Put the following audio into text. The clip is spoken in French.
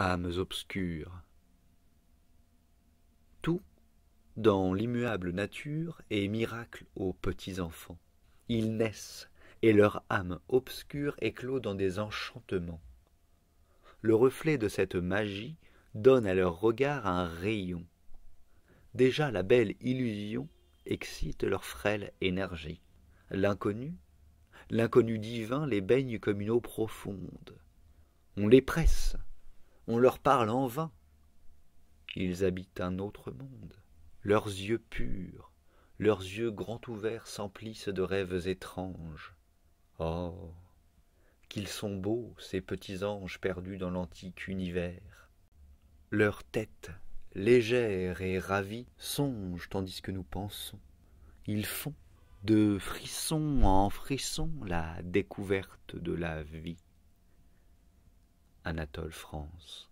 âmes obscures. Tout, dans l'immuable nature, est miracle aux petits enfants. Ils naissent, et leur âme obscure éclot dans des enchantements. Le reflet de cette magie donne à leur regard un rayon. Déjà la belle illusion excite leur frêle énergie. L'inconnu, l'inconnu divin les baigne comme une eau profonde. On les presse, on leur parle en vain. Ils habitent un autre monde. Leurs yeux purs, leurs yeux grands ouverts s'emplissent de rêves étranges. Oh qu'ils sont beaux, ces petits anges perdus dans l'antique univers. Leurs têtes, légères et ravies, songent tandis que nous pensons. Ils font, de frisson en frisson, la découverte de la vie. Anatole France.